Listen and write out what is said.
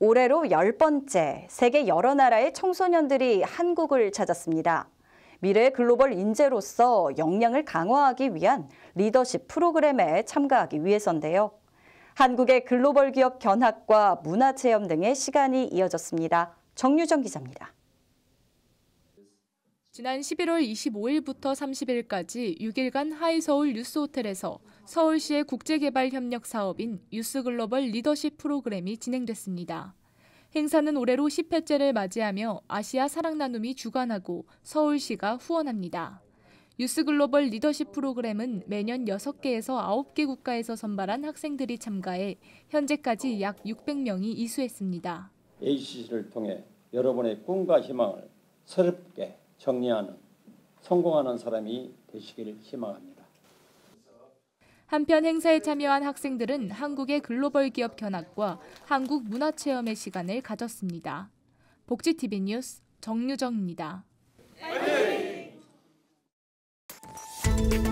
올해로 열번째 세계 여러 나라의 청소년들이 한국을 찾았습니다. 미래 글로벌 인재로서 역량을 강화하기 위한 리더십 프로그램에 참가하기 위해서인데요. 한국의 글로벌 기업 견학과 문화체험 등의 시간이 이어졌습니다. 정유정 기자입니다. 지난 11월 25일부터 30일까지 6일간 하이서울 뉴스호텔에서 서울시의 국제개발협력 사업인 뉴스글로벌 리더십 프로그램이 진행됐습니다. 행사는 올해로 10회째를 맞이하며 아시아 사랑 나눔이 주관하고 서울시가 후원합니다. 뉴스글로벌 리더십 프로그램은 매년 6개에서 9개 국가에서 선발한 학생들이 참가해 현재까지 약 600명이 이수했습니다. ACC를 통해 여러분의 꿈과 희망을 새롭게 정리하는 성공하는 사람이 되시길 희망합니다. 한편 행사에 참여한 학생들은 한국의 글로벌 기업 견학과 한국 문화 체험의 시간을 가졌습니다. 복지TV 뉴스 정유정입니다. 파이팅!